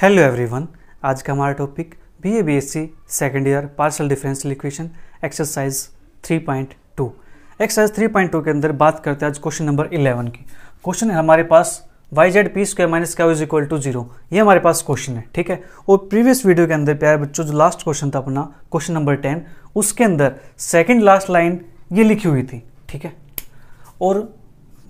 Hello everyone आज का हमारा topic B A B S C second year partial differential equation exercise 3.2 exercise 3.2 के अंदर बात करते हैं आज क्वेश्चन नंबर 11 की क्वेश्चन है हमारे पास Y Z P square minus Q is equal to zero ये हमारे पास क्वेश्चन है ठीक है और प्रीवियस वीडियो के अंदर प्यारे बच्चों जो लास्ट क्वेश्चन था अपना क्वेश्चन नंबर टेन उसके अंदर सेकेंड लास्ट लाइन ये लिखी हुई थी ठीक है और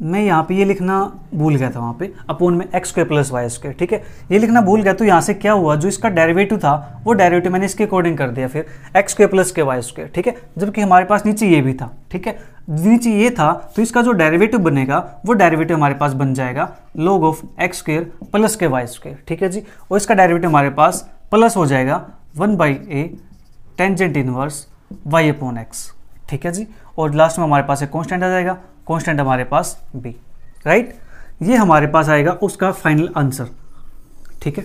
मैं यहाँ पे ये लिखना भूल गया था वहाँ पे अपोन में X square plus Y square ठीक है ये लिखना भूल गया तो यहाँ से क्या हुआ जो इसका डेरिवेटिव था वो डेरिवेटिव मैंने इसके अकॉर्डिंग कर दिया फिर एक्स स्क्वायर प्लस के वाई स्क्वायर ठीक है जबकि हमारे पास नीचे ये भी था ठीक है नीचे ये था तो इसका जो डेरिवेटिव बनेगा वो डेरिवेटिव हमारे पास बन जाएगा log of X square plus के वाई स्क्वेयर ठीक है जी और इसका डायरेवेटिव हमारे पास प्लस हो जाएगा one by A tangent inverse Y upon X ठीक है जी और लास्ट में हमारे पास एक कॉन्स्टेंट आ जाएगा कॉन्स्टेंट हमारे पास बी राइट ये हमारे पास आएगा उसका फाइनल आंसर ठीक है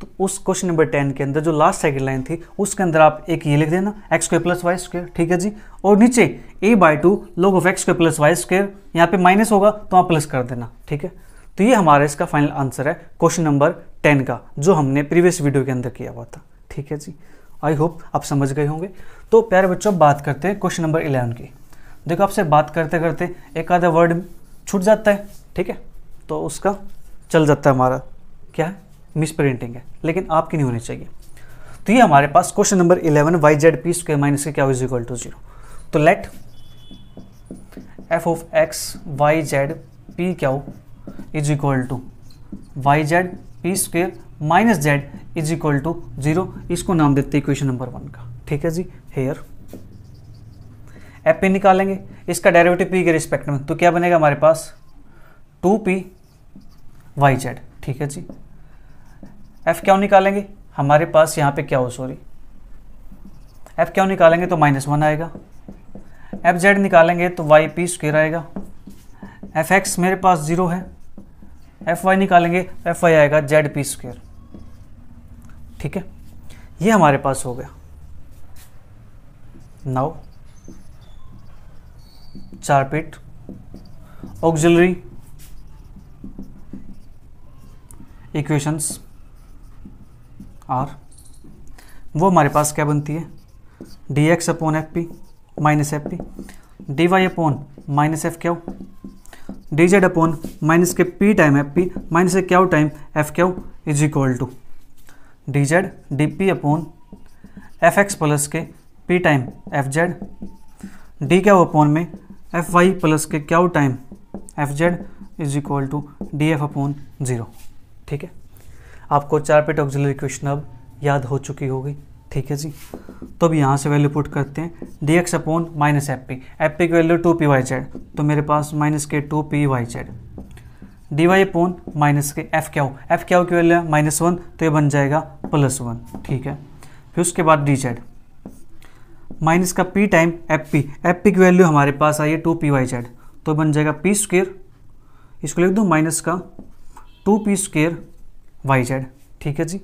तो उस क्वेश्चन नंबर टेन के अंदर जो लास्ट सेकेंड लाइन थी उसके अंदर आप एक ये लिख देना X square plus Y square ठीक है जी और नीचे A by two log of X square plus Y square यहाँ पे माइनस होगा तो आप प्लस कर देना ठीक है तो ये हमारा इसका फाइनल आंसर है क्वेश्चन नंबर टेन का जो हमने प्रीवियस वीडियो के अंदर किया हुआ था ठीक है जी आई होप आप समझ गए होंगे तो प्यारे बच्चों बात करते हैं क्वेश्चन नंबर इलेवन की देखो आपसे बात करते करते एक आधा वर्ड छूट जाता है ठीक है तो उसका चल जाता है हमारा क्या है मिस प्रिंटिंग है लेकिन आपकी नहीं होनी चाहिए तो ये हमारे पास question number eleven Y Z P square minus Q is equal to zero तो let F of x Y Z P क्या is equal to Y Z P square minus Z is equal to zero इसको नाम देते हैं question number one का ठीक है जी हेयर एफ पी निकालेंगे इसका डेरिवेटिव पी के रिस्पेक्ट में तो क्या बनेगा हमारे पास टू पी वाई जेड ठीक है जी एफ क्यों निकालेंगे हमारे पास यहाँ पे क्या हो सॉरी एफ क्यों निकालेंगे तो माइनस वन आएगा एफ जेड निकालेंगे तो वाई पी स्क्र आएगा एफ एक्स मेरे पास ज़ीरो है एफ वाई निकालेंगे एफ वाई आएगा जेड पी स्क्र ठीक है ये हमारे पास हो गया नाउ चार पेट ऑक्जिलरी इक्वेशंस आर वो हमारे पास क्या बनती है D x upon F P minus F P D Y upon minus F Q D Z upon minus के P time F P minus A Q time F Q is equal to D Z D P upon F x plus के P time F Z D Q upon में F Y plus के Q time F Z is equal to D F upon zero ठीक है आपको चार पेट auxiliary question अब याद हो चुकी होगी ठीक है जी तो अब यहाँ से वैल्यू पुट करते हैं D x upon minus F P F P की value two P Y Z तो मेरे पास माइनस के two P Y Z D Y upon minus के एफ क्या हो एफ क्या हो की वैल्यू है माइनस वन तो ये बन जाएगा प्लस वन ठीक है फिर उसके बाद डी जेड माइनस का P time F P F P की वैल्यू हमारे पास आई है टू पी वाई जेड तो बन जाएगा पी स्क्र इसको लिख दो माइनस का two P square Y Z ठीक है जी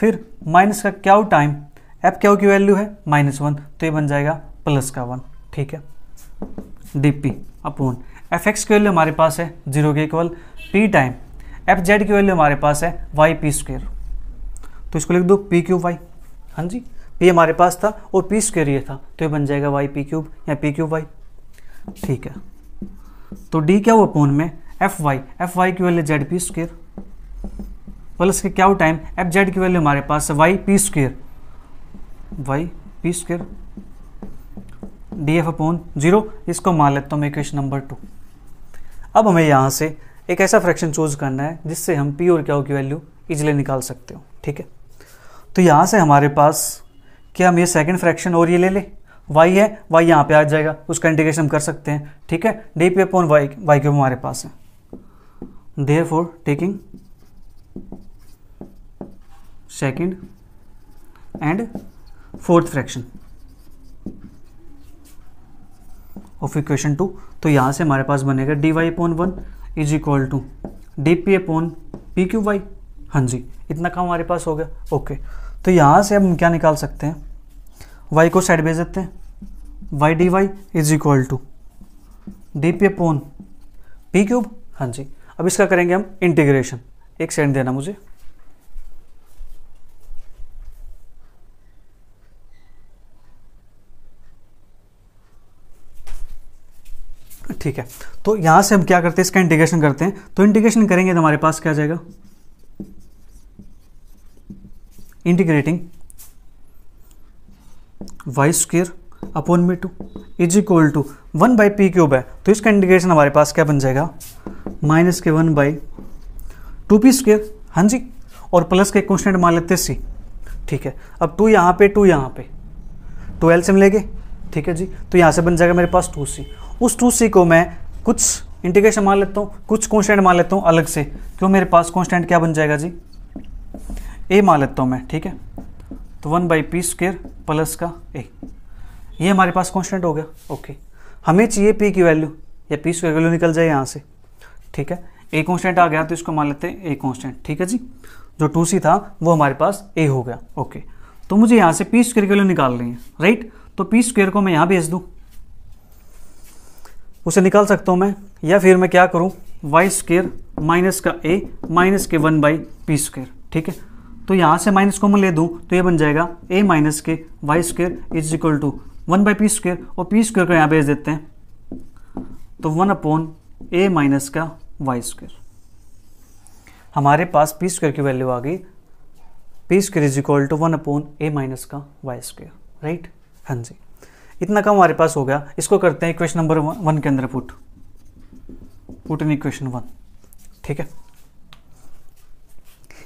फिर माइनस का क्या टाइम एफ क्या की वैल्यू है माइनस वन तो ये बन जाएगा प्लस का वन ठीक है D P upon F x की वैल्यू हमारे पास है जीरो के equal P time F Z की वैल्यू हमारे पास है वाई पी स्क्र तो इसको लिख दो पी क्यू वाई हाँ जी ये हमारे पास था और पी स्क्र ये था तो ये बन जाएगा वाई पी क्यूब या पी क्यूब वाई ठीक है तो डी क्या हुआ पोन में एफ वाई एफ वाई की value Z P square plus के क्या हुआ टाइम एफ जेड की वैल्यू हमारे पास Y P square Y P square D F upon zero इसको मान लेता हूँ इक्वेशन नंबर टू अब हमें यहाँ से एक ऐसा फ्रैक्शन चूज करना है जिससे हम पी और क्या की वैल्यू इजिली निकाल सकते हो ठीक है तो यहाँ से हमारे पास कि हम ये सेकंड फ्रैक्शन और ये ले ले वाई है वाई यहाँ पे आ जाएगा उसका इंटीग्रेशन हम कर सकते हैं ठीक है D P upon Y Y cube हमारे पास है therefore taking second and fourth fraction of equation two तो यहाँ से हमारे पास बनेगा D Y upon one is equal to D P upon P Q Y हाँ जी इतना काम हमारे पास हो गया ओके okay. तो यहाँ से हम क्या निकाल सकते हैं वाई को साइड भेज देते हैं Y D Y is equal to D P upon P cube हाँ जी अब इसका करेंगे हम इंटीग्रेशन एक सेकेंड देना मुझे ठीक है तो यहां से हम क्या करते हैं इसका इंटीग्रेशन करते हैं तो इंटीग्रेशन करेंगे तो हमारे पास क्या जाएगा इंटीग्रेटिंग वाई स्क्र अपॉन मी two is equal to one by P cube है तो इसका इंटीग्रेशन हमारे पास क्या बन जाएगा माइनस के one by two P square हाँ जी और प्लस के कॉन्स्टेंट मान लेते सी ठीक है अब टू यहाँ पे टू यहाँ पे टू एल से मिलेंगे ठीक है जी तो यहाँ से बन जाएगा मेरे पास टू सी उस टू सी को मैं कुछ इंटीग्रेशन मान लेता हूँ कुछ कॉन्स्टेंट मान लेता हूँ अलग से क्यों मेरे पास कॉन्स्टेंट क्या बन जाएगा जी ए मान लेता हूँ मैं ठीक है तो one by P square plus का ए ये हमारे पास कॉन्स्टेंट हो गया ओके हमें चाहिए पी की वैल्यू या पी स्क्र वैल्यू निकल जाए यहाँ से ठीक है ए कॉन्स्टेंट आ गया तो इसको मान लेते हैं ए कॉन्स्टेंट ठीक है जी जो टू सी था वो हमारे पास ए हो गया ओके तो मुझे यहाँ से पी स्क्र वैल्यू निकाल रही है राइट तो पी स्क्र को मैं यहाँ भेज दूँ उसे निकाल सकता हूँ मैं या फिर मैं क्या करूँ वाई स्क्र माइनस का ए माइनस के वन बाई पी स्क्र ठीक है तो यहाँ से माइनस कॉमन ले दूँ तो ये बन जाएगा ए माइनस के Y square is equal to one by P square और पी स्क्वेयर को यहाँ भेज देते हैं तो वन अपॉन ए माइनस का वाई स्क्वेयर हमारे पास पी स्क्वेयर की वैल्यू आ गई P square is equal to one upon A minus का वाई स्क्वेयर राइट हाँ जी इतना काम हमारे पास हो गया इसको करते हैं इक्वेशन नंबर वन के अंदर put put in equation one ठीक है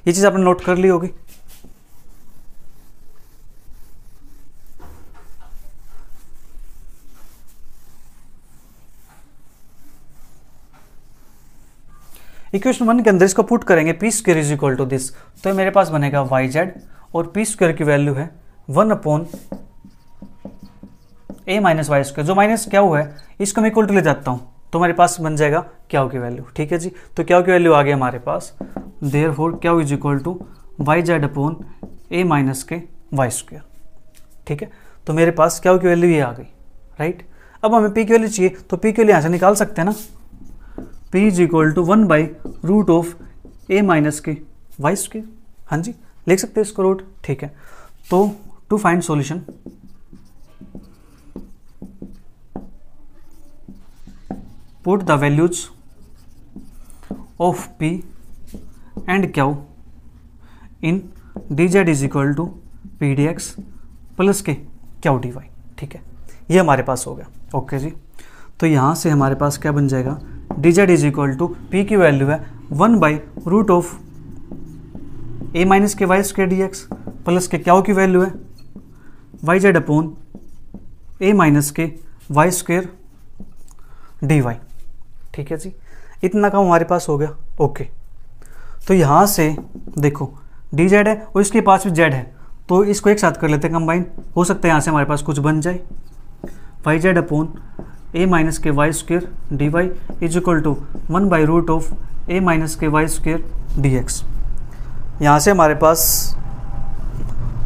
ये चीज़ आपने नोट कर ली होगी इक्वेशन वन के अंदर इसको पुट करेंगे P square is equal to this तो मेरे पास बनेगा वाई जेड और पी स्क्र की वैल्यू है one upon A minus Y square जो माइनस क्या हुआ है इसको मैं इक्वल टू ले जाता हूं तो हमारे पास बन जाएगा क्या की वैल्यू ठीक है जी तो क्या की वैल्यू आ गई हमारे पास देयर फोर क्या is equal to Y Z upon A minus के वाई स्क्वेयर ठीक है तो मेरे पास क्या की वैल्यू ये आ गई राइट अब हमें पी की वैल्यू चाहिए तो पी की वैल्यू यहाँ से निकाल सकते हैं ना P is equal to one by root of A minus के वाई स्क्वेयर हाँ जी लिख सकते हैं इसको रूट ठीक है तो to find solution put the values of p and q in dz is equal to P D x plus के क्यू डी वाई ठीक है ये हमारे पास हो गया ओके जी तो यहाँ से हमारे पास क्या बन जाएगा D Z is equal to P की वैल्यू है one by root of A minus के Y square D x plus के क्यू की वैल्यू है वाई जेड अपोन ए माइनस के वाई स्क्र डी वाई ठीक है जी इतना काम हमारे पास हो गया ओके तो यहाँ से देखो डी जेड है और इसके पास भी जेड है तो इसको एक साथ कर लेते हैं कंबाइन हो सकता है यहाँ से हमारे पास कुछ बन जाए वाई जेड अपोन ए माइनस के Y square D Y is equal to one by root of A minus के वाई स्क्र डी एक्स यहाँ से हमारे पास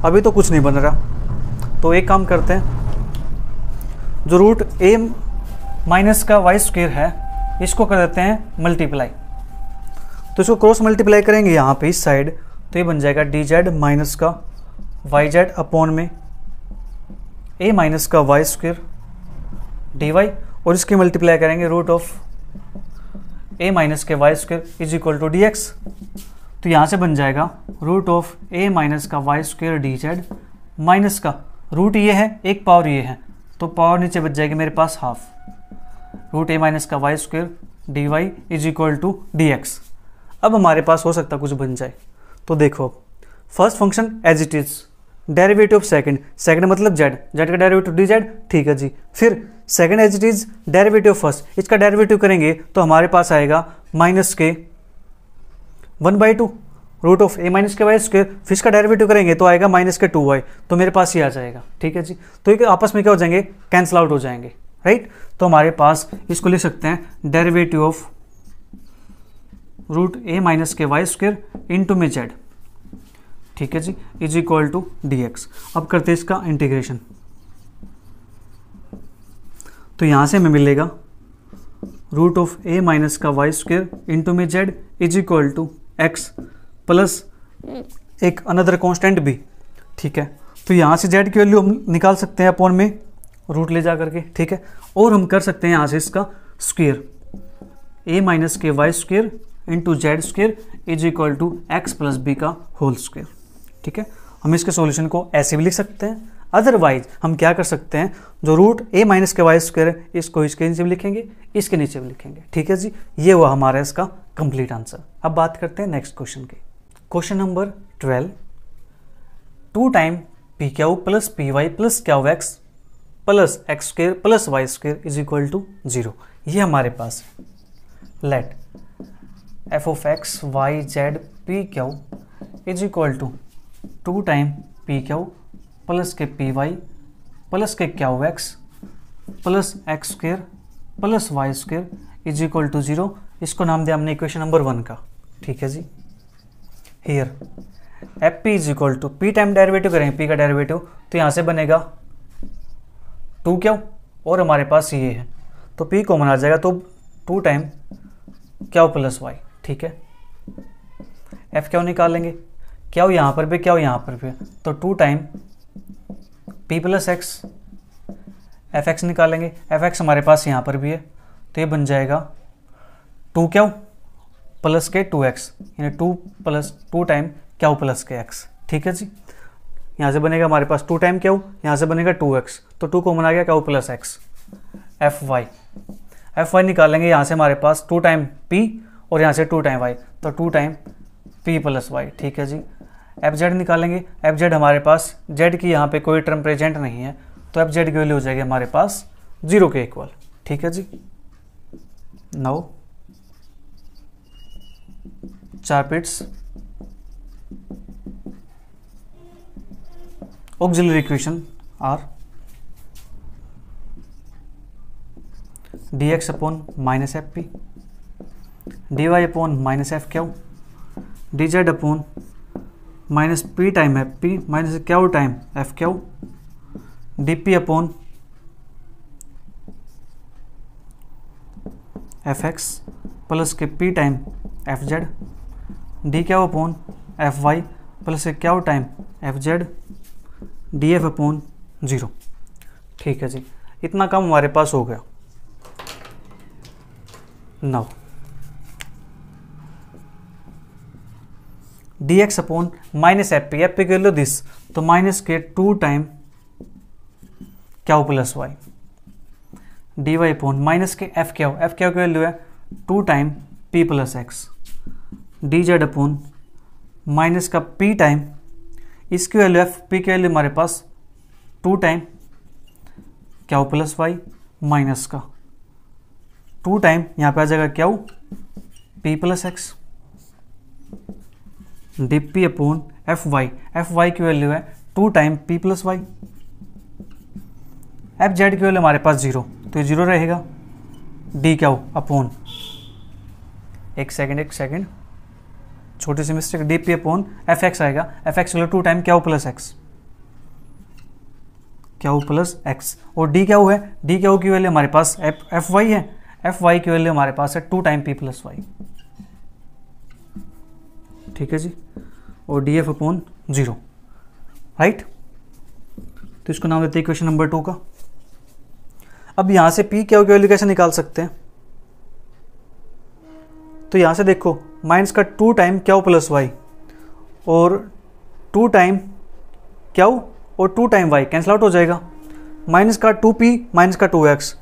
अभी तो कुछ नहीं बन रहा तो एक काम करते हैं जो रूट ए माइनस का वाई स्क्र है इसको कर देते हैं मल्टीप्लाई तो इसको क्रॉस मल्टीप्लाई करेंगे यहाँ पे इस साइड तो ये बन जाएगा डी जेड माइनस का वाई जेड अपॉन में ए माइनस का वाई स्क्वेयर डी वाई और इसकी मल्टीप्लाई करेंगे रूट ऑफ ए माइनस के Y square is equal to d x तो यहाँ से बन जाएगा रूट ऑफ ए माइनस का Y square d Z minus का रूट ये है एक पावर ये है तो पावर नीचे बच जाएगी मेरे पास हाफ रूट ए माइनस का Y square d Y is equal to d x अब हमारे पास हो सकता कुछ बन जाए तो देखो first function as it is derivative of second second मतलब जेड जेड का डेरिवेटिव डी जेड ठीक है जी फिर second as it is derivative first इसका डेरिवेटिव करेंगे तो हमारे पास आएगा माइनस के one by two root of A minus के वाई स्क्वेयर फिर इसका डेरिवेटिव करेंगे तो आएगा माइनस के टू वाई तो मेरे पास ही आ जाएगा ठीक है जी तो ये आपस में क्या हो जाएंगे कैंसिल आउट हो जाएंगे राइट तो हमारे पास इसको लिख सकते हैं derivative of root a minus के वाई स्क्र इंटू में जेड ठीक है जी is equal to d x अब करते हैं इसका इंटीग्रेशन तो यहां से हमें मिलेगा रूट ऑफ ए माइनस का वाई स्क्र इंटू में z is equal to x plus एक अनदर कांस्टेंट भी ठीक है तो यहां से जेड की वैल्यू हम निकाल सकते हैं अपॉन में रूट ले जा करके ठीक है और हम कर सकते हैं यहाँ से इसका स्क्वेयर ए माइनस के Y square into z square is equal to x plus b का होल स्क्वेयर ठीक है हम इसके सॉल्यूशन को ऐसे भी लिख सकते हैं अदरवाइज हम क्या कर सकते हैं जो रूट ए माइनस के वाई स्क्वेयर है इसको इसके नीचे भी लिखेंगे इसके नीचे भी लिखेंगे ठीक है जी ये हुआ हमारा इसका कंप्लीट आंसर अब बात करते हैं नेक्स्ट क्वेश्चन की question number twelve two time p q plus p y plus q x plus x square plus Y square is equal to zero ये हमारे पास है let F of x Y Z P Q is equal to two time p q plus के p y plus के q x plus x square plus Y square is equal to zero इसको नाम दिया हमने equation number one का ठीक है जी here F p is equal to p time derivative करेंगे पी का डेरिवेटिव तो यहाँ से बनेगा टू क्या और हमारे पास ये है तो पी कॉमन आ जाएगा तो two time q plus y ठीक है एफ क्या निकाल लेंगे क्या हो यहाँ पर भी क्या हो यहाँ पर भी तो two time p plus x F x निकालेंगे एफ एक्स हमारे पास यहाँ पर भी है तो ये बन जाएगा टू क्या प्लस के टू एक्स यानी two plus two time q plus k x ठीक है जी यहाँ से बनेगा हमारे पास टू टाइम क्यू यहाँ से बनेगा टू एक्स तो टू कॉमन आ गया q plus x f Y F Y निकालेंगे यहाँ से हमारे पास टू टाइम पी और यहाँ से टू टाइम वाई तो two time p plus y ठीक है जी एफ जेड निकालेंगे एफ जेड हमारे पास जेड की यहाँ पे कोई टर्म प्रेजेंट नहीं है तो एफ जेड की वैल्यू हो जाएगी हमारे पास जीरो के इक्वल ठीक है जी now Charpit's auxiliary equation are dx upon minus fp dy upon minus fq dz upon minus p time fp minus q time fq dp upon fx plus k p time fz dq upon fy plus k q time fz d F upon zero ठीक है जी इतना काम हमारे पास हो गया now d x upon minus F P F p कर लो दिस तो माइनस के two time q plus y D Y upon minus के एफ क्या एफ क्या कर वैल्यू है two time p plus x D Z upon minus का P time इसकी value f P की वैल्यू हमारे पास to time q plus y minus का two time यहां पे आ जाएगा क्या p plus x d P upon f Y F Y की वैल्यू है two time p plus y f Z की वैल्यू हमारे पास जीरो तो ये जीरो रहेगा डी क्या अपून अपोन एक सेकेंड एक सेकेंड छोटे से mistake d P upon f x आएगा एफ एक्स टू टाइम क्या हो प्लस एक्स क्या हो प्लस एक्स और डी क्या हुआ है डी क्या हो की वैल्यू हमारे पास एफ वाई है एफ वाई की वैल्यू हमारे पास है two time p plus y ठीक है जी और d F upon zero right तो इसको नाम देते हैं क्वेश्चन नंबर टू का अब यहां से पी क्या हो की वैल्यू कैसे निकाल सकते हैं तो यहाँ से देखो माइनस का टू टाइम हो प्लस वाई और टू टाइम हो और two time Y cancel out हो जाएगा माइनस का टू पी माइनस का टू एक्स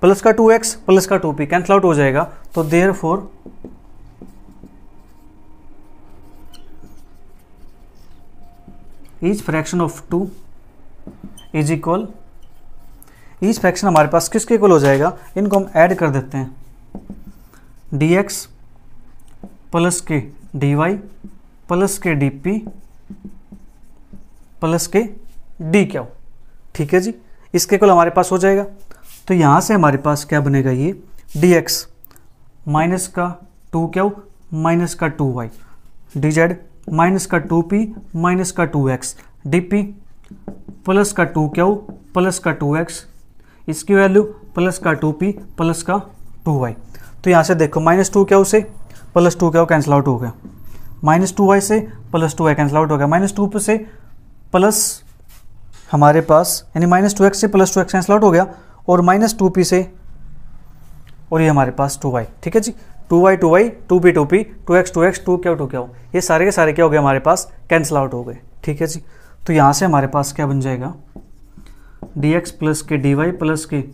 प्लस का टू एक्स प्लस का टू पी कैंसिल आउट हो जाएगा तो therefore each fraction of two is equal each fraction हमारे पास किसके इक्वल हो जाएगा इनको हम ऐड कर देते हैं डी एक्स प्लस के डी वाई प्लस के डी पी प्लस के डी क्या ठीक है जी इसके कुल हमारे पास हो जाएगा तो यहाँ से हमारे पास क्या बनेगा ये डी एक्स माइनस का टू क्या माइनस का two y d Z minus का टू पी माइनस का two x d p plus का टू क्या प्लस का टू एक्स इसकी वैल्यू प्लस का टू पी प्लस का टू वाई तो यहाँ से देखो माइनस टू क्या उसे प्लस टू क्या हो कैंसिल आउट हो गया माइनस टू वाई से plus two y cancel out हो गया माइनस टू से प्लस हमारे पास यानी माइनस टू एक्स से plus two x cancel out हो गया और माइनस टू पी से और ये हमारे पास टू वाई ठीक है जी two y two y two P two P two x two x two q two q हो ये सारे के सारे क्या हो गए हमारे पास कैंसिल आउट हो गए ठीक है जी तो यहाँ से हमारे पास क्या बन जाएगा डी एक्स प्लस के डी वाई प्लस के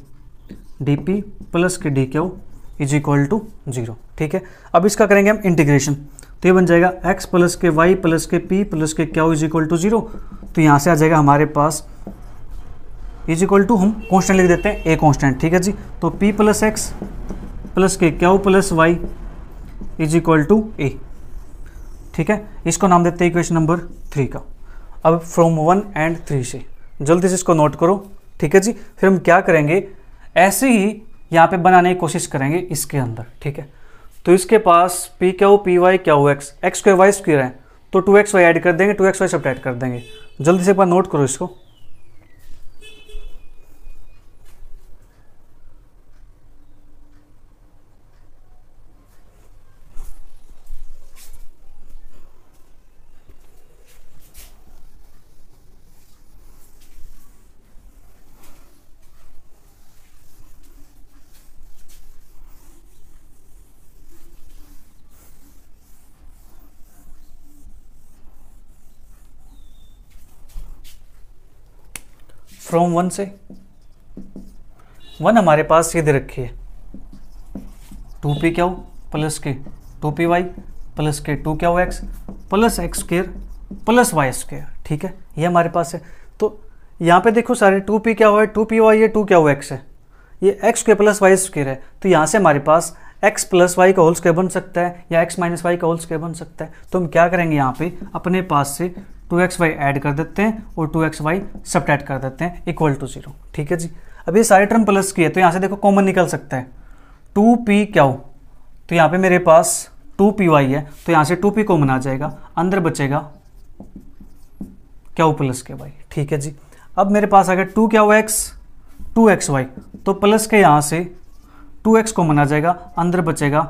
डी पी प्लस के डी क्या इज इक्वल टू जीरो ठीक है अब इसका करेंगे हम इंटीग्रेशन तो ये बन जाएगा एक्स प्लस के वाई प्लस के पी प्लस के q is equal to zero तो यहाँ से आ जाएगा हमारे पास इज इक्वल टू हम कॉन्स्टेंट लिख देते हैं ए कॉन्स्टेंट ठीक है जी तो पी प्लस एक्स प्लस के q plus y is equal to a ठीक है इसको नाम देते हैं इक्वेशन नंबर थ्री का अब फ्रॉम वन एंड थ्री से जल्दी से इसको नोट करो ठीक है जी फिर हम क्या करेंगे ऐसे ही यहाँ पे बनाने की कोशिश करेंगे इसके अंदर ठीक है तो इसके पास पी क्या हो पी वाई क्या हो x x square y square है तो टू एक्स वाई ऐड कर देंगे टू एक्स वाई सब ऐड कर देंगे जल्दी से एक बार नोट करो इसको फ्रॉम वन से वन हमारे पास दे रखी है टू पी क्या हो plus k two P y plus k two q हो x plus x square plus y square ठीक है ये हमारे पास है तो यहाँ पे देखो सारे टू पी क्या हुआ है टू पी वाई है टू क्या हुआ एक्स है ये एक्स के प्लस वाई स्क्र है तो यहाँ से हमारे पास एक्स प्लस वाई का होल स्क्र बन सकता है या एक्स माइनस वाई का होल स्क्र बन सकता है तो हम क्या करेंगे यहाँ पे अपने पास से टू एक्स वाई ऐड कर देते हैं और टू एक्स वाई टैड कर देते हैं इक्वल टू जीरो ठीक है जी अब ये सारे टर्म प्लस की है तो यहाँ से देखो कॉमन निकल सकता है टू पी क्या हो तो यहाँ पे मेरे पास टू पी वाई है तो यहाँ से टू पी कॉमन आ जाएगा अंदर बचेगा क्या हो प्लस के वाई ठीक है जी अब मेरे पास आ गया टू क्या हो एक्स टू एक्स वाई तो प्लस के यहाँ से टू एक्स कॉमन आ जाएगा अंदर बचेगा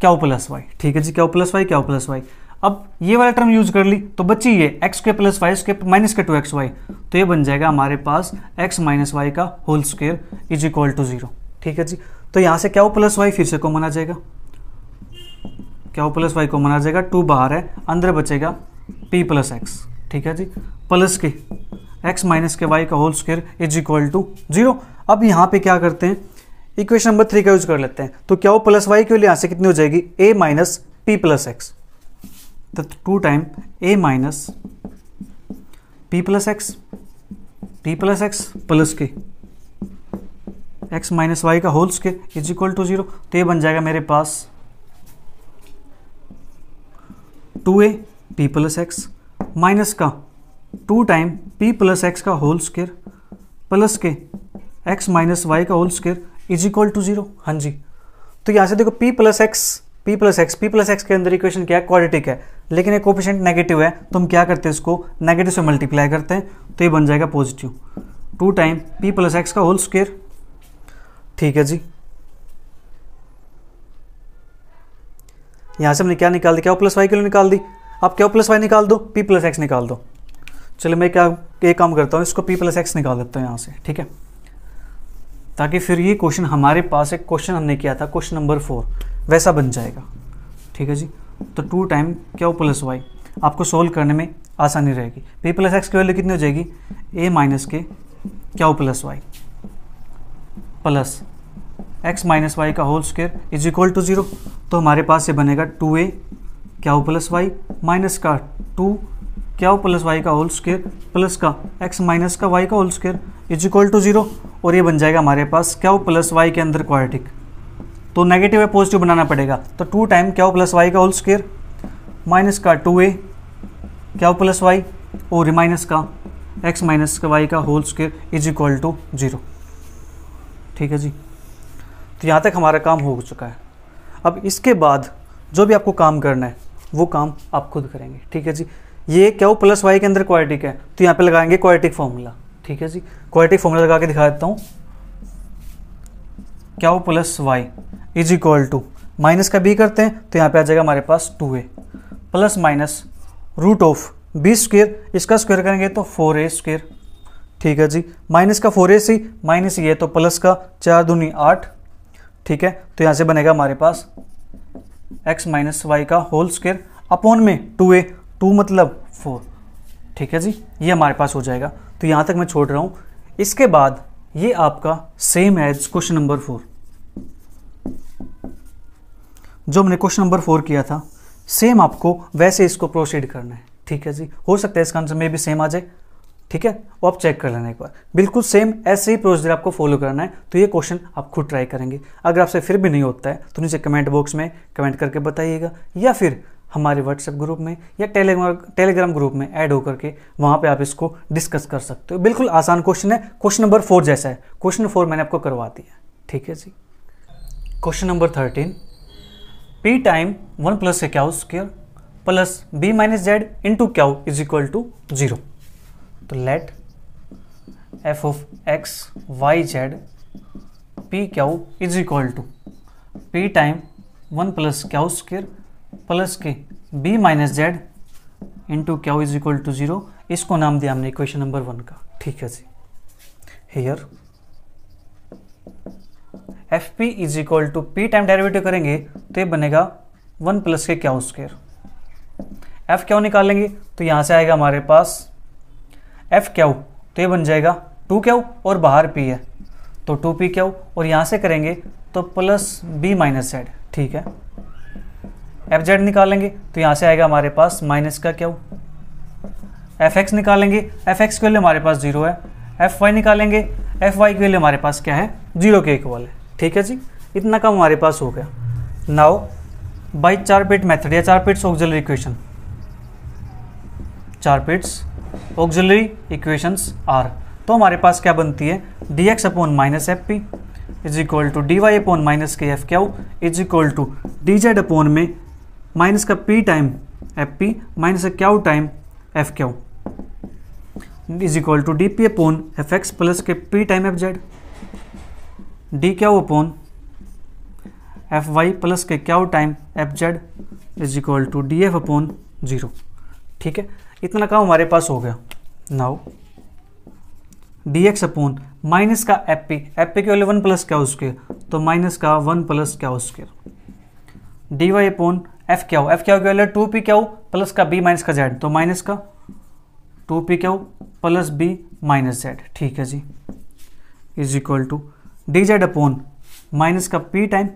क्या प्लस वाई ठीक है जी q plus y q plus y अब ये वाला टर्म यूज कर ली तो बची ये एक्स के प्लस वाई स्क्र माइनस का टू एक्स वाई तो ये बन जाएगा हमारे पास एक्स माइनस वाई का whole square is equal to zero ठीक है जी तो यहाँ से क्या हो प्लस वाई फिर से कॉमन आ जाएगा क्या हो प्लस वाई कॉमन आ जाएगा टू बाहर है अंदर बचेगा पी प्लस एक्स ठीक है जी प्लस के एक्स माइनस के वाई का whole square is equal to zero अब यहाँ पे क्या करते हैं इक्वेशन नंबर थ्री का यूज कर लेते हैं तो क्या हो प्लस वाई के लिए यहाँ से कितनी हो जाएगी a minus p plus x the two time a minus p plus x p plus x plus k x minus y का होल्स के इज इक्वल टू जीरो तो ये बन जाएगा मेरे पास two a p plus x minus का two time p plus x का whole square plus k x minus y का whole square is equal to zero हाँ जी तो यहाँ से देखो p plus x p plus x p plus x के अंदर इक्वेशन क्या है क्वाड्रेटिक है लेकिन एक कोपिशेंट नेगेटिव है तो हम क्या करते हैं इसको नेगेटिव से मल्टीप्लाई करते हैं तो ये बन जाएगा positive two time p plus x का होल स्क्वेयर ठीक है जी यहाँ से हमने क्या निकाल दिया क्या प्लस वाई के लिए निकाल दी आप क्या प्लस वाई निकाल दो पी प्लस एक्स निकाल दो चलिए मैं क्या एक काम करता हूँ इसको पी प्लस एक्स निकाल देता हूँ यहाँ से ठीक है ताकि फिर ये क्वेश्चन हमारे पास एक क्वेश्चन हमने किया था क्वेश्चन नंबर फोर वैसा बन जाएगा ठीक है जी तो two time q plus y आपको सोल्व करने में आसानी रहेगी पी प्लस एक्स की वैल्यू कितनी हो जाएगी ए माइनस के q plus y plus x minus y का whole square is equal to zero तो हमारे पास ये बनेगा two a q plus y minus का टू क्या प्लस वाई का होल स्केयर प्लस का एक्स माइनस का वाई का whole square is equal to zero और ये बन जाएगा हमारे पास क्या प्लस वाई के अंदर क्वाड्रेटिक तो नेगेटिव है पॉजिटिव बनाना पड़ेगा तो टू टाइम क्या हो प्लस वाई का होल स्केयर माइनस का टू ए क्या हो प्लस वाई और माइनस का एक्स माइनस का वाई का whole square is equal to zero ठीक है जी तो यहाँ तक हमारा काम हो चुका है अब इसके बाद जो भी आपको काम करना है वो काम आप खुद करेंगे ठीक है जी ये क्या हो प्लस वाई के अंदर क्वाइटिक है तो यहाँ पे लगाएंगे क्वाइटिक फॉर्मूला ठीक है जी क्वाइटिक फॉर्मूला लगा के दिखा देता हूँ क्या हो plus y is equal to minus का बी करते हैं तो यहाँ पे आ जाएगा हमारे पास two a plus minus root of b square इसका स्क्वेयर करेंगे तो फोर ए स्क्वेयर ठीक है जी माइनस का फोर ए सी माइनस ये तो प्लस का चार दूनी आठ ठीक है तो यहाँ से बनेगा हमारे पास एक्स माइनस वाई का होल स्क्वेयर अपॉन में टू ए टू मतलब फोर ठीक है जी ये हमारे पास हो जाएगा तो यहाँ तक मैं छोड़ रहा हूँ इसके बाद ये आपका सेम है क्वेश्चन नंबर फोर जो हमने क्वेश्चन नंबर फोर किया था सेम आपको वैसे इसको प्रोसीड करना है ठीक है जी हो सकता है इसका आंसर में भी सेम आ जाए ठीक है वो आप चेक कर लेना एक बार बिल्कुल सेम ऐसे ही प्रोसीजर आपको फॉलो करना है तो ये क्वेश्चन आप खुद ट्राई करेंगे अगर आपसे फिर भी नहीं होता है तो नीचे कमेंट बॉक्स में कमेंट करके बताइएगा या फिर हमारे व्हाट्सएप ग्रुप में या टेलीग्राम टेलीग्राम ग्रुप में ऐड होकर के वहाँ पे आप इसको डिस्कस कर सकते हो बिल्कुल आसान क्वेश्चन है क्वेश्चन नंबर फोर जैसा है क्वेश्चन फोर मैंने आपको करवा दिया ठीक है जी question number thirteen p time one plus है क्या square plus b minus z into क्या इज इक्वल टू जीरो तो let F of x Y Z P क्या is equal to p time one plus क्या square plus के b minus z into क्या is equal to zero इसको नाम दिया हमने इक्वेशन नंबर वन का ठीक है जी here F p is equal to p time derivative करेंगे तो ये बनेगा वन प्लस के क्या स्क्र एफ क्यू निकालेंगे तो यहाँ से आएगा हमारे पास एफ क्या तो ये बन जाएगा टू क्यू और बाहर पी है तो टू पी क्यू और यहाँ से करेंगे तो प्लस बी माइनस जेड ठीक है एफ जेड निकालेंगे तो यहाँ से आएगा हमारे पास माइनस का क्यू एफ एक्स निकालेंगे एफ एक्स के लिए हमारे पास जीरो है एफ वाई निकालेंगे एफ वाई के लिए हमारे पास क्या है जीरो के इक्वल है ठीक है जी इतना काम हमारे पास हो गया नाउ बाई चार पेट मैथड या Charpit's auxiliary equation Charpit's auxiliary equations are तो हमारे पास क्या बनती है D x upon minus F p is equal to D Y upon minus के f Q is equal to D Z upon में minus का P time F P minus का क्या time F Q is equal to D P upon F x plus के P time F Z D क्या हो upon f Y plus के क्या हो time F Z is equal to D F upon zero ठीक है इतना काम हमारे पास हो गया now d x upon minus का एफ पी एफ पी के वाले वन प्लस क्या उसके तो माइनस का वन प्लस क्या उसके डी वाई अपोन एफ क्या हो एफ क्या हो वाले टू पी क्या हो प्लस का बी माइनस का जेड तो माइनस का टू पी क्या हो प्लस बी माइनस जेड ठीक है जी is equal to D z upon minus का पी टाइम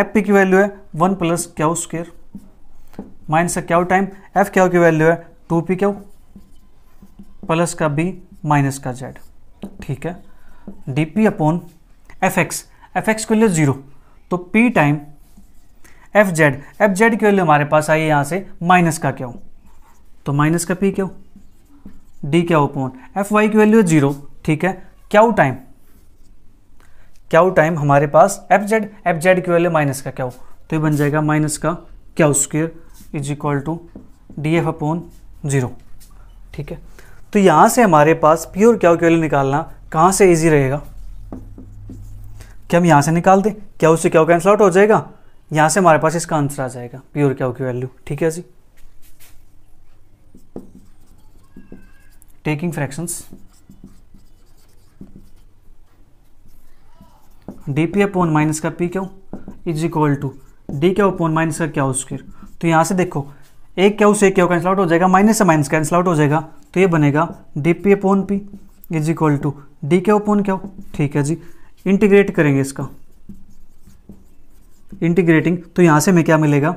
एफ पी की वैल्यू है one plus q square minus का क्यू टाइम एफ क्यू की वैल्यू है टू पी क्यू प्लस का बी माइनस का जेड ठीक है D P upon f x F x की वैल्यू जीरो तो p time F Z F Z की वैल्यू हमारे पास आई है यहाँ से माइनस का क्यों तो माइनस का पी क्यों डी क्या ओपोन एफ वाई की वैल्यू है जीरो ठीक है क्या टाइम क्या टाइम हमारे पास एफ जेड एफ जेड की वैल्यू माइनस का क्या हो तो ये बन जाएगा माइनस का क्या square is equal to D F upon zero ठीक है तो यहां से हमारे पास प्योर क्या की वैल्यू निकालना कहां से ईजी रहेगा क्या हम यहां से निकाल दें क्या उससे क्या कैंसिल आउट हो जाएगा यहां से हमारे पास इसका आंसर आ जाएगा प्योर क्या की वैल्यू ठीक है जी taking fractions d P upon minus का p Q is equal to D क्या अपोन माइनस का क्या स्क्र तो यहाँ से देखो एक क्या से एक क्या कैंसिल आउट हो जाएगा माइनस से माइनस कैंसिल आउट हो जाएगा तो ये बनेगा d P upon p is equal to D क्या ओपोन क्या ठीक है जी इंटीग्रेट करेंगे इसका इंटीग्रेटिंग तो यहाँ से हमें क्या मिलेगा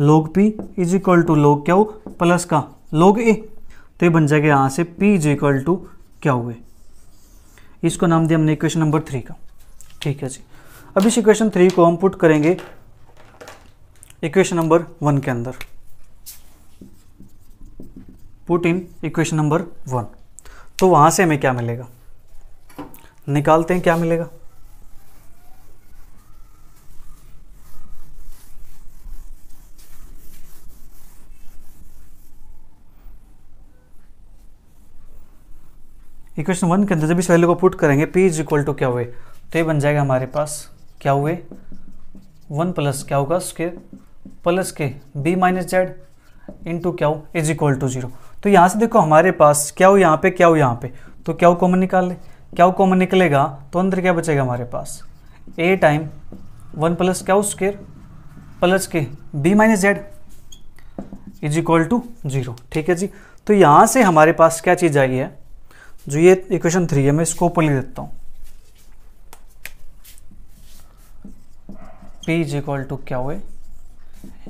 लोग पी इज इक्वल टू लोग क्या प्लस का लोग ए तो ये बन जाएगा यहाँ से पी इज इक्वल टू क्या हुए इसको नाम दिया हमने इक्वेशन नंबर थ्री का ठीक है जी अब इस इक्वेशन थ्री को हम पुट करेंगे इक्वेशन नंबर वन के अंदर put in equation number one तो वहां से हमें क्या मिलेगा निकालते हैं क्या मिलेगा इक्वेशन वन के अंदर जब इस वैल्यू को पुट करेंगे पी इज इक्वल टू क्या हुए तो ये बन जाएगा हमारे पास क्या हुए वन प्लस क्या होगा उसके प्लस के बी माइनस जेड इंटू क्या हो इज इक्वल टू जीरो तो यहाँ से देखो हमारे पास क्या हो यहाँ पे क्या हो यहाँ पे तो क्या हो कॉमन निकाल ले क्या हो कॉमन निकलेगा तो अंदर क्या बचेगा हमारे पास ए टाइम वन प्लस क्या हो स्केयर प्लस के b minus Z is equal to zero ठीक है जी तो यहाँ से हमारे पास क्या चीज़ आई है जो ये इक्वेशन थ्री है मैं इसको ऊपर ले देता हूँ पे इज इक्वल टू क्या हुए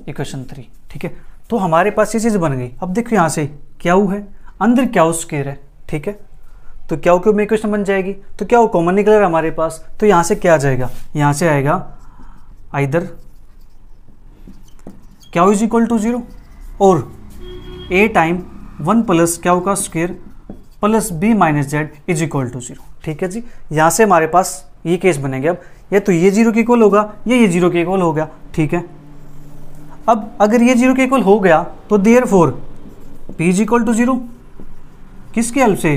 इक्वेशन थ्री ठीक है तो हमारे पास ये चीज़ बन गई अब देखो यहाँ से क्या है अंदर क्या स्केयर है ठीक है तो क्या क्यों में इक्वेशन बन जाएगी तो क्या वो कॉमन है हमारे पास तो यहाँ से क्या आ जाएगा यहाँ से आएगा आइदर क्या इज इक्वल टू जीरो और ए टाइम वन प्लस क्या का square plus b minus Z is equal to zero ठीक है जी यहाँ से हमारे पास ये केस बनेंगे अब या तो ये जीरो के इक्वल होगा या ये जीरो के इक्वल हो गया ठीक है अब अगर ये जीरो के इक्वल हो गया तो therefore p is equal to zero किसकी हेल्प से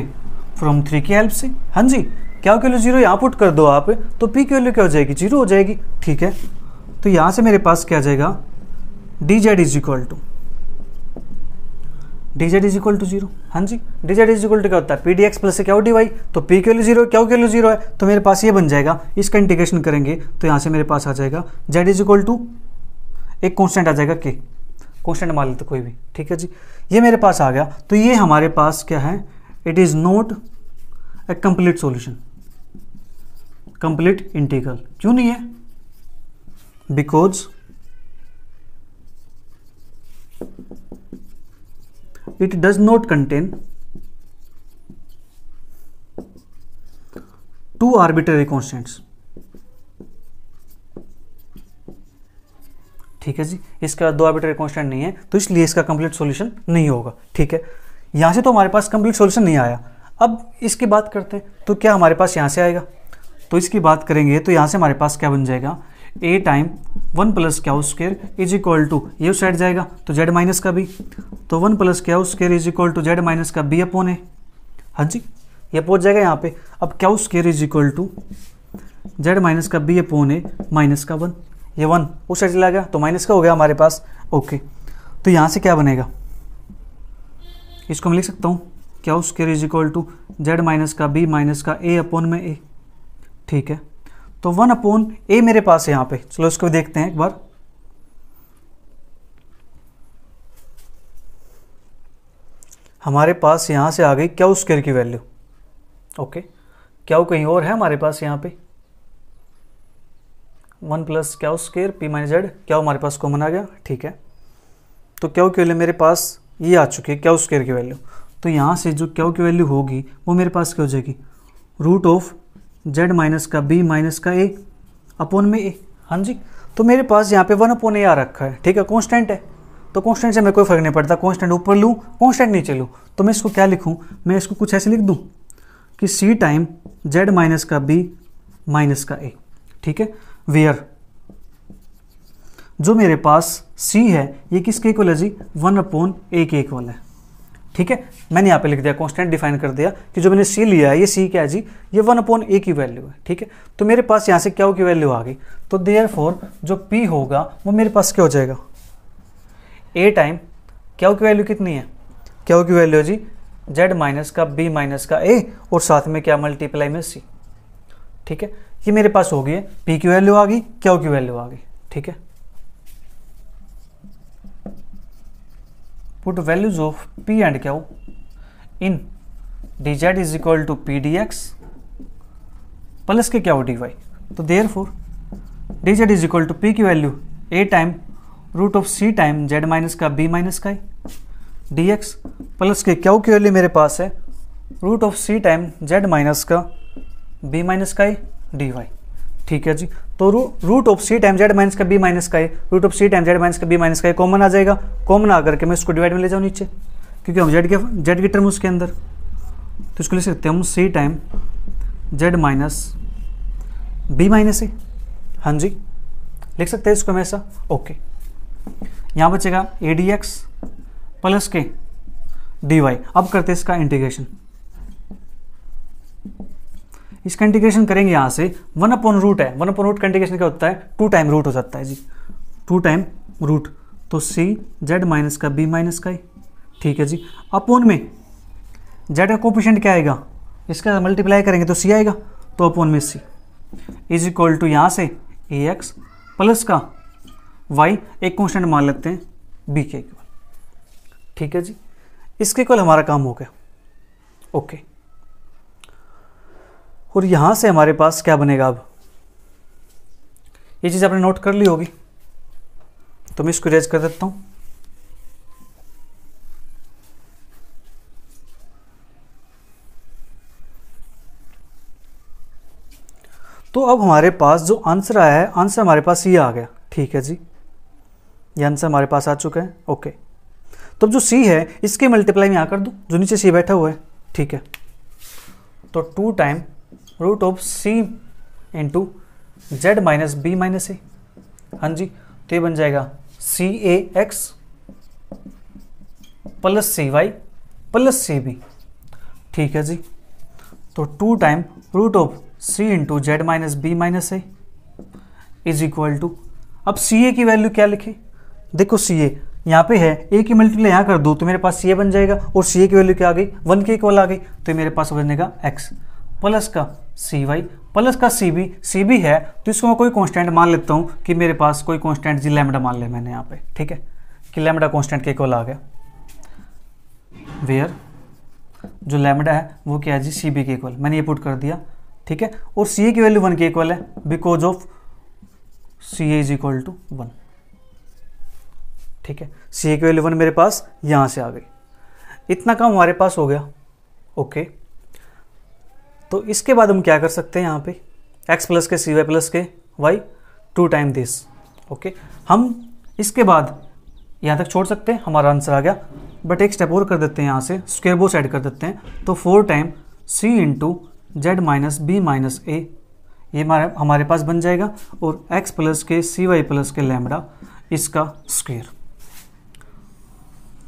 फ्रॉम थ्री की हेल्प से हाँ जी क्या वैल्यू जीरो यहाँ पुट कर दो आप तो पी की वैल्यू क्या हो जाएगी जीरो हो जाएगी ठीक है तो यहाँ से मेरे पास क्या आ जाएगा D Z is equal to D Z is equal to zero हाँ जी d Z is equal to क्या होता है पी डी एक्स प्लस क्या डी वाई तो पी के लिए जीरो क्या के लिए जीरो है तो मेरे पास ये बन जाएगा इसका इंटीग्रेशन करेंगे तो यहाँ से मेरे पास आ जाएगा जेड इज इक्वल टू एक कॉन्स्टेंट आ जाएगा के कॉन्स्टेंट मान लेते कोई भी ठीक है जी ये मेरे पास आ गया तो ये हमारे पास क्या है it is not a complete solution complete integral क्यों नहीं है because it does not contain two arbitrary constants ठीक है जी इसका दो आर्बिटरी कॉन्स्टेंट नहीं है तो इसलिए इसका कंप्लीट सॉल्यूशन नहीं होगा ठीक है यहां से तो हमारे पास कंप्लीट सॉल्यूशन नहीं आया अब इसकी बात करते हैं तो क्या हमारे पास यहां से आएगा तो इसकी बात करेंगे तो यहां से हमारे पास क्या बन जाएगा ए टाइम वन प्लस क्या स्केयर इज इक्वल टू ये उस साइड जाएगा तो जेड माइनस का बी तो वन प्लस क्या square is equal to z minus का बी अपोन है हाँ जी ये पहुंच जाएगा यहाँ पे अब क्या square is equal to z minus का बी अपोन है माइनस का वन ये वन उस साइड चला गया तो माइनस का हो गया हमारे पास ओके तो यहाँ से क्या बनेगा इसको मैं लिख सकता हूँ क्या square is equal to z minus का बी माइनस का ए अपोन में ए ठीक है तो वन अपोन ए मेरे पास है यहाँ पे चलो इसको देखते हैं एक बार हमारे पास यहां से आ गई क्या स्केयर की वैल्यू ओके क्या कहीं और है हमारे पास यहां पे वन प्लस क्या स्केयर पी माइनस जेड क्या हमारे पास कॉमन आ गया ठीक है तो क्या की वैल्यू मेरे पास ये आ चुकी है क्या स्केयर की वैल्यू तो यहां से जो क्या की वैल्यू होगी वो मेरे पास क्या हो जाएगी रूट ऑफ जेड माइनस का बी माइनस का ए अपोन में ए हाँ जी तो मेरे पास यहाँ पे वन अपोन ए आ रखा है ठीक है कॉन्स्टेंट है तो कॉन्स्टेंट से मैं कोई फर्क नहीं पड़ता कॉन्स्टेंट ऊपर लूँ कॉन्स्टेंट नीचे लूँ तो मैं इसको क्या लिखूँ मैं इसको कुछ ऐसे लिख दूँ कि सी टाइम जेड माइनस का बी माइनस का ए ठीक है वेयर जो मेरे पास सी है ये किसके इक्वल है जी वन अपोन ए के इक्वल है ठीक है मैंने यहाँ पे लिख दिया कांस्टेंट डिफाइन कर दिया कि जो मैंने सी लिया है ये सी क्या है जी ये वन अपॉन ए की वैल्यू है ठीक है तो मेरे पास यहाँ से क्या की वैल्यू आ गई तो देयर जो पी होगा वो मेरे पास क्या हो जाएगा ए टाइम क्या की वैल्यू कितनी है क्या की वैल्यू है जी जेड माइनस का बी माइनस का ए और साथ में क्या मल्टीप्लाई में सी ठीक है ये मेरे पास हो गई है पी की वैल्यू आ गई क्या की वैल्यू आ गई ठीक है values of p and p in d Z is equal to P D x plus के क्या हो डी वाई तो therefore D Z is equal to P की value a time root of c time z minus का b minus का d x plus के Q की value मेरे पास है root of c time z minus का बी माइनस का डी वाई ठीक है जी तो रू root of c time z minus का बी माइनस का a root of c time z minus का बी माइनस का ए कॉमन आ जाएगा कॉमन आकर के मैं इसको डिवाइड में ले जाऊँ नीचे क्योंकि हम जेड के जेड की टर्म उसके अंदर तो इसको ले सकते हैं हम c time z minus b minus a हाँ जी लिख सकते हैं इसको हमेशा ओके यहाँ बचेगा ए डी एक्स प्लस के डी वाई अब करते हैं इसका इंटीग्रेशन इसका इंटीग्रेशन करेंगे यहाँ से वन अपॉन रूट है वन अपॉन रूट का इंटीग्रेशन क्या होता है टू टाइम रूट हो जाता है जी टू टाइम रूट तो सी जेड माइनस का बी माइनस का ही ठीक है जी अपोन में जेड का कोपिशेंट क्या आएगा इसका मल्टीप्लाई करेंगे तो सी आएगा तो अपोन में सी इज इक्वल टू यहाँ से ए एक्स प्लस का वाई एक कॉन्स्टेंट मान लेते हैं बी के इक्वल ठीक है जी इसके इक्वल हमारा काम हो गया ओके okay. और यहां से हमारे पास क्या बनेगा अब ये चीज़ आपने नोट कर ली होगी तो मैं इसको रेज कर देता हूं तो अब हमारे पास जो आंसर आया है आंसर हमारे पास ये आ गया ठीक है जी ये आंसर हमारे पास आ चुका है ओके तो जो सी है इसके मल्टीप्लाई में आकर दू जो नीचे सी बैठा हुआ है ठीक है तो two time root of c into z minus b minus a हाँ जी तो ये बन जाएगा c a x plus c y plus c b ठीक है जी तो two time root of c into z minus b minus a is equal to अब सी ए की वैल्यू क्या लिखे देखो सी ए यहाँ पे है ए की मल्टीप्लाई यहाँ कर दो तो मेरे पास सी ए बन जाएगा और सी ए की वैल्यू क्या आ गई वन के इक्वल आ गई तो मेरे पास बनेगा एक्स प्लस का सी वाई प्लस का सी बी सी बी है तो इसको मैं कोई कॉन्स्टेंट मान लेता हूँ कि मेरे पास कोई कॉन्स्टेंट जी लैमडा मान लिया मैंने यहाँ पे ठीक है कि लैमडा कॉन्स्टेंट के इक्वल आ गया वेयर जो लैमडा है वो क्या है जी सी बी के इक्वल मैंने ये पुट कर दिया ठीक है और सी ए की वैल्यू वन के इक्वल है because of c a is equal to one ठीक है सी ए की वैल्यू वन मेरे पास यहाँ से आ गई इतना काम हमारे पास हो गया ओके okay. तो इसके बाद हम क्या कर सकते हैं यहाँ पे x प्लस के सी वाई प्लस के y two time this okay हम इसके बाद यहाँ तक छोड़ सकते हैं हमारा आंसर आ गया बट एक स्टेप और कर देते हैं यहाँ से स्क्वेयर बोस ऐड कर देते हैं तो four time c into z minus b minus a ये हमारे हमारे पास बन जाएगा और x प्लस के सी वाई प्लस के लैमडा इसका स्क्वेयर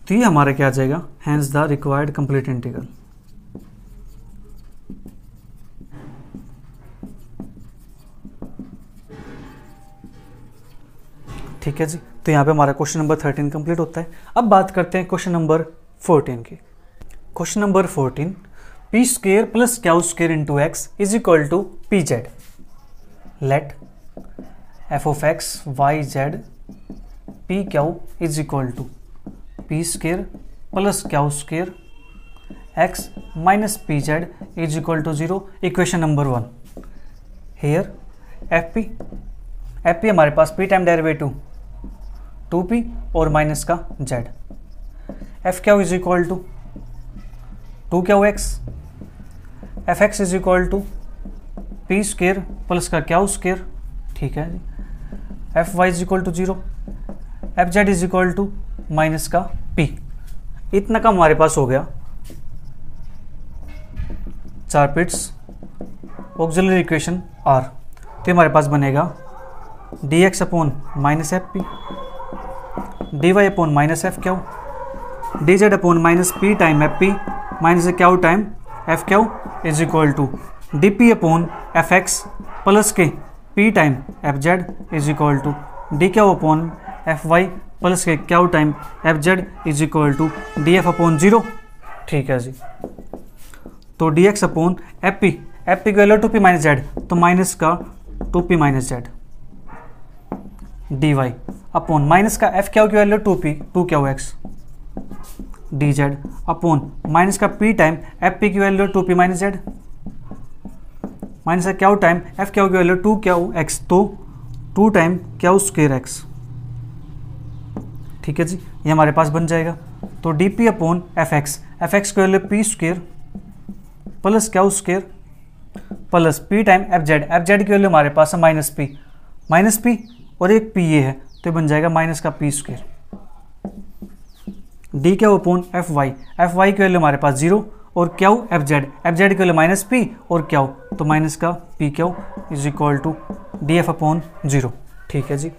तो ये हमारा क्या आ जाएगा hence the required complete integral ठीक है जी तो यहाँ पे हमारा क्वेश्चन नंबर थर्टीन कंप्लीट होता है अब बात करते हैं क्वेश्चन नंबर फोर्टीन की question number fourteen P square plus क्या square two X is equal to P Z let F of x Y Z P Q is equal to P square plus क्या square X minus P Z is equal to zero equation number one here F P F P हमारे पास P time derivative two P और minus का Z F Q is equal to two Q X F X is equal to P square plus का Q square ठीक है जी F Y is equal to zero F Z is equal to minus का P इतना का हमारे पास हो गया चार पिट्स ऑक्जिलरी इक्वेशन आर तो हमारे पास बनेगा D x upon minus F P D Y upon minus F Q D Z upon minus P time F P minus Q time F Q is equal to D P upon F x plus के P time F Z is equal to D Q upon F Y plus के Q time F Z is equal to D F upon zero ठीक है जी तो D x upon F P F P को two P minus Z तो minus का two P minus Z D Y upon minus का F Q की value two P two क्या हुआ X D Z upon minus का P time F P की value two P minus Z minus का क्या टाइम एफ क्या की value two Q X तो टू टाइम क्या हो एक्स ठीक है जी ये हमारे पास बन जाएगा तो D P upon F x F x की वैल्यू पी स्क्र प्लस क्या square plus P time F Z F Z की वैल्यू हमारे पास है माइनस पी माइनस पी और एक पी ये है तो बन जाएगा माइनस का पी स्क्वेयर डी क्या upon F Y F Y के वैल्यू हमारे पास जीरो और Q F Z F Z के वैल्यू माइनस पी और क्या हो तो माइनस का पी क्या is equal to D F upon zero ठीक है जी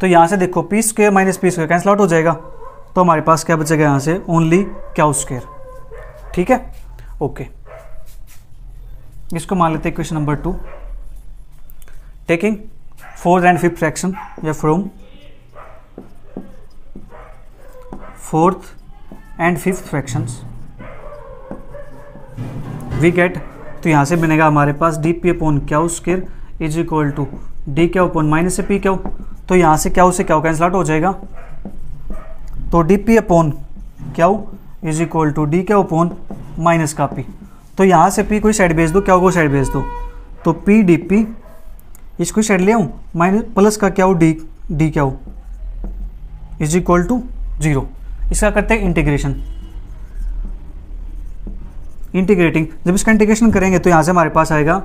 तो यहाँ से देखो P square minus P square cancel out हो जाएगा तो हमारे पास क्या बचेगा यहाँ से ओनली क्या स्क्वेयर ठीक है ओके इसको मान लेते हैं question number two taking fourth and fifth fraction या from fourth and fifth fractions we get तो यहाँ से बनेगा हमारे पास D P upon Q square is equal to D क्या अपोन माइनस से पी क्या तो यहाँ से क्या उसे क्या कैंसिल आउट हो जाएगा तो D P upon Q is equal to D क्या अपोन माइनस का पी तो यहाँ से पी कोई साइड भेज दो क्या को साइड भेज दो तो पी डी पी इसको साइड ले आऊँ माइनस प्लस का क्या डी डी क्या इज इक्वल टू जीरो इसका करते हैं इंटीग्रेशन इंटीग्रेटिंग जब इसका इंटीग्रेशन करेंगे तो यहाँ से हमारे पास आएगा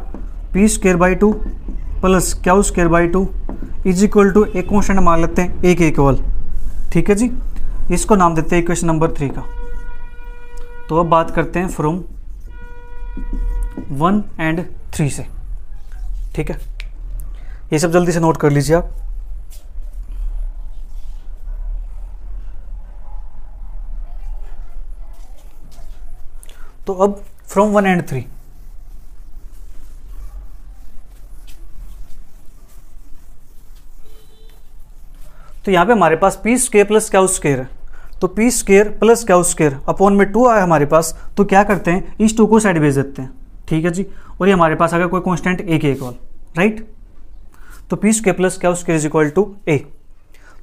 P square by two plus क्या square by two is equal to एक कॉन्स्टेंट मान लेते हैं एक एक वाल ठीक है जी इसको नाम देते हैं इक्वेशन नंबर थ्री का तो अब बात करते हैं फ्रॉम वन एंड थ्री से ठीक है ये सब जल्दी से नोट कर लीजिए आप तो अब फ्रॉम वन एंड थ्री तो यहां पे हमारे पास पी स्केयर प्लस क्या स्केयर है तो पी स्केयर प्लस क्या स्केयर अपॉन में टू आया हमारे पास तो क्या करते हैं इस टू को साइड भेज देते हैं ठीक है जी और ये हमारे पास अगर कोई कॉन्स्टेंट ए के इक्वल राइट तो पी स्केयर प्लस क्या square is equal to A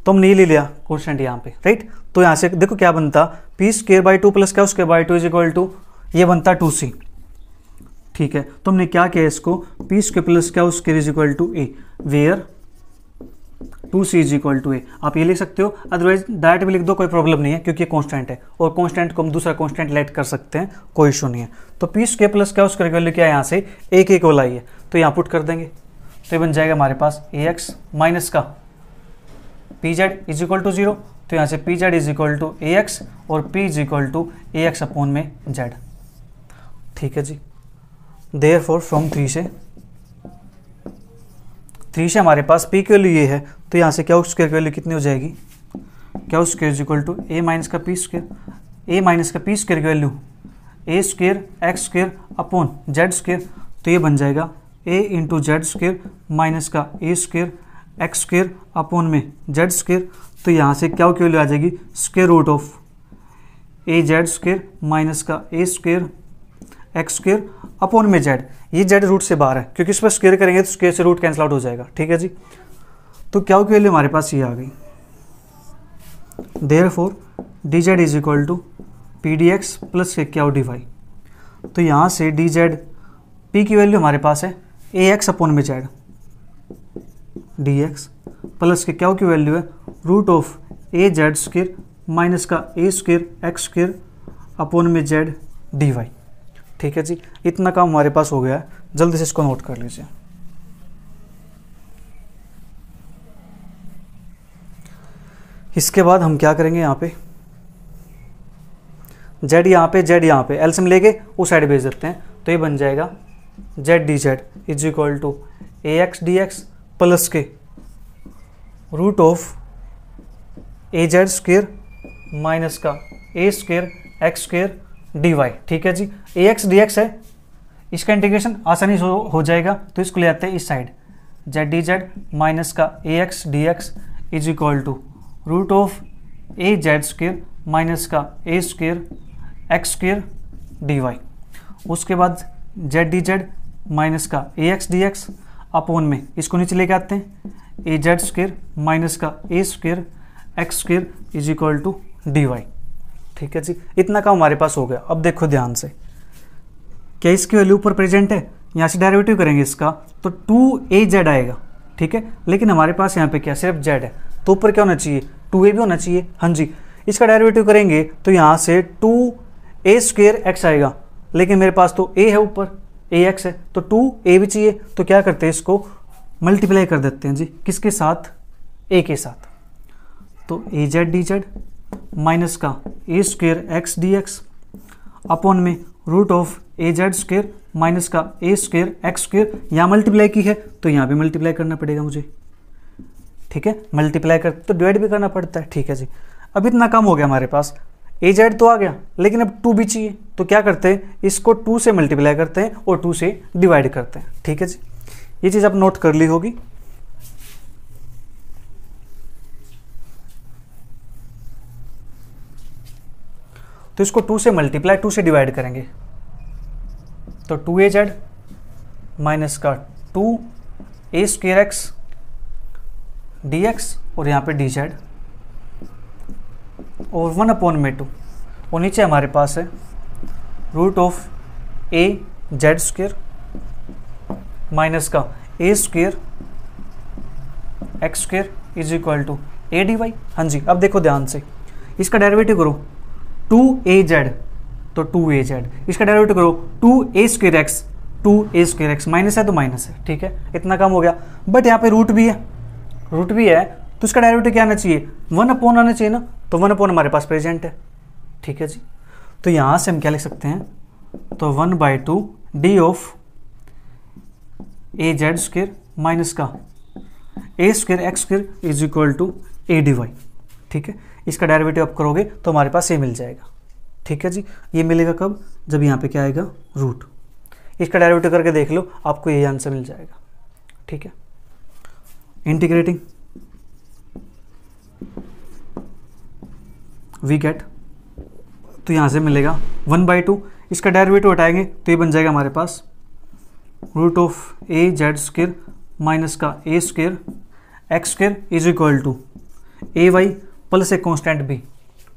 तो हमने ये ले लिया कॉन्स्टेंट यहां पे राइट तो यहां से देखो क्या बनता P square by two plus क्या square by two is equal to ये बनता टू सी ठीक है तो हमने क्या किया इसको पी स्क्वेयर प्लस क्या उसके is equal to A where two C is equal to A आप ये लिख सकते हो अदरवाइज डायरेक्ट भी लिख दो कोई प्रॉब्लम नहीं है क्योंकि ये कॉन्स्टेंट है और कॉन्स्टेंट को हम दूसरा कॉन्स्टेंट लेट कर सकते हैं कोई इशू नहीं है तो पी स्क्वेयर प्लस क्या उसका वैल्यू क्या है यहाँ से एक एक वाला ही है तो यहाँ पुट कर देंगे तो ये बन जाएगा हमारे पास ए एक्स माइनस का P Z is equal to zero तो यहाँ से P Z is equal to A X और P is equal to A X upon में जेड ठीक है जी देयर फोर फ्रॉम थ्री से थ्री से हमारे पास पी के वैल्यू ये है तो यहाँ से क्या स्क्वेयर की वैल्यू कितनी हो जाएगी Q square is equal to A minus का पी स्क्र ए माइनस का पी स्क्र की value A square X square upon Z square तो ये बन जाएगा A into Z square minus का A square X square upon में Z square तो यहाँ से क्या की वैल्यू आ जाएगी square root of A Z square minus का A square X square upon में जेड ये जेड रूट से बाहर है क्योंकि इस पर स्क्र करेंगे तो स्क्र से रूट कैंसिल आउट हो जाएगा ठीक है जी तो क्या की वैल्यू हमारे पास ये आ गई therefore D Z is equal to P D x plus के क्या डी वाई तो यहाँ से डी जेड पी की वैल्यू हमारे पास है ए एक्स अपोन में जेड डी एक्स प्लस के क्या की वैल्यू है root of A Z square minus का A square X square upon में जेड डी वाई ठीक है जी इतना काम हमारे पास हो गया है जल्दी से इसको नोट कर लीजिए इसके बाद हम क्या करेंगे यहाँ पे जेड यहाँ पे जेड यहाँ पे एल्सम लेके उस साइड भेज देते हैं तो ये बन जाएगा Z D Z is equal to A X D x plus के root of A Z square minus का A square X square D Y ठीक है जी ए एक्स डी एक्स है इसका इंटीग्रेशन आसानी से हो, हो जाएगा तो इसको ले आते हैं इस side Z D Z minus का A X D X is equal to root of A Z square minus का A square X square D Y उसके बाद जेड डी जेड माइनस का A X D x upon में इसको नीचे लेके आते हैं ए जेड स्क्र माइनस का A square X square is equal to D Y ठीक है जी इतना काम हमारे पास हो गया अब देखो ध्यान से क्या इसकी वैल्यू ऊपर प्रेजेंट है यहाँ से डायरेवेटिव करेंगे इसका तो टू ए जेड आएगा ठीक है लेकिन हमारे पास यहाँ पे क्या सिर्फ जेड है तो ऊपर क्या होना चाहिए टू ए भी होना चाहिए हाँ जी इसका डायरेवेटिव करेंगे तो यहाँ से टू ए स्क्वेयर एक्स आएगा लेकिन मेरे पास तो ए है ऊपर ए एक्स है तो टू ए भी चाहिए तो क्या करते हैं इसको मल्टीप्लाई कर देते हैं जी किसके साथ ए के साथ तो A Z D Z minus का A square X D x upon में root of A Z square minus का ए स्क्वेयर एक्स स्क्वेयर यहाँ मल्टीप्लाई की है तो यहाँ भी मल्टीप्लाई करना पड़ेगा मुझे ठीक है मल्टीप्लाई कर तो डिवाइड भी करना पड़ता है ठीक है जी अब इतना कम हो गया हमारे पास ए जेड तो आ गया लेकिन अब टू भी चाहिए तो क्या करते हैं इसको टू से मल्टीप्लाई करते हैं और टू से डिवाइड करते हैं ठीक है जी ये चीज़ आप नोट कर ली होगी तो इसको टू से मल्टीप्लाई टू से डिवाइड करेंगे तो टू ए जेड माइनस का two A square X D X और यहाँ पे डी जेड और वन अपॉन में टू और नीचे हमारे पास है root of A Z square minus का A square X square is equal to A D Y हाँ जी अब देखो ध्यान से इसका डेरिवेटिव करो टू ए जेड तो टू ए जेड इसका डायरेक्ट करो two A square x to A square X minus है तो माइनस है ठीक है इतना कम हो गया बट यहाँ पे रूट भी है रूट भी है तो इसका डायरेक्ट क्या आना चाहिए वन अपोन आना चाहिए ना तो वन अपोन हमारे पास प्रेजेंट है ठीक है जी तो यहाँ से हम क्या लिख सकते हैं तो one by two D of A Z square minus का A square X square is equal to A D Y ठीक है इसका डेरिवेटिव आप करोगे तो हमारे पास ये मिल जाएगा ठीक है जी ये मिलेगा कब जब यहाँ पे क्या आएगा रूट इसका डेरिवेटिव करके देख लो आपको यही आंसर मिल जाएगा ठीक है इंटीग्रेटिंग वी गेट तो यहाँ से मिलेगा वन बाई टू इसका डेरिवेटिव हटाएंगे तो ये बन जाएगा हमारे पास root of A Z square minus का A square X square is equal to A Y plus एक कॉन्स्टेंट बी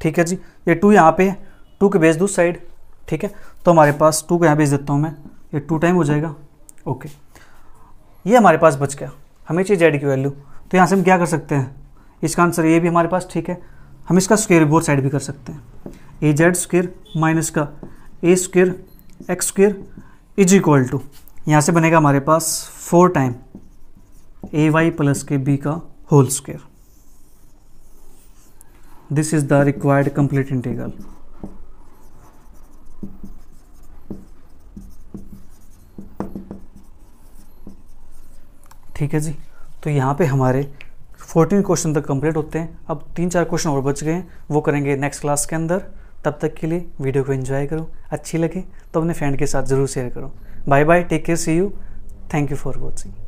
ठीक है जी ये टू यहाँ पे है टू के बेच दो साइड ठीक है तो हमारे पास टू को यहाँ भेज देता हूँ मैं ये टू टाइम हो जाएगा ओके ये हमारे पास बच गया हमें चाहिए जेड की वैल्यू तो यहाँ से हम क्या कर सकते हैं इसका आंसर ये भी हमारे पास ठीक है हम इसका स्क्वेयर बोर्ड साइड भी कर सकते हैं ए जेड स्क्वेयर माइनस का A square X square is equal to यहाँ से बनेगा हमारे पास four time A Y plus के बी का whole square this is the required complete integral ठीक है जी तो यहाँ पे हमारे 14 क्वेश्चन तक कंप्लीट होते हैं अब तीन चार क्वेश्चन और बच गए हैं वो करेंगे नेक्स्ट क्लास के अंदर तब तक के लिए वीडियो को एंजॉय करो अच्छी लगे तो अपने फ्रेंड के साथ ज़रूर शेयर करो bye bye take care see you thank you for watching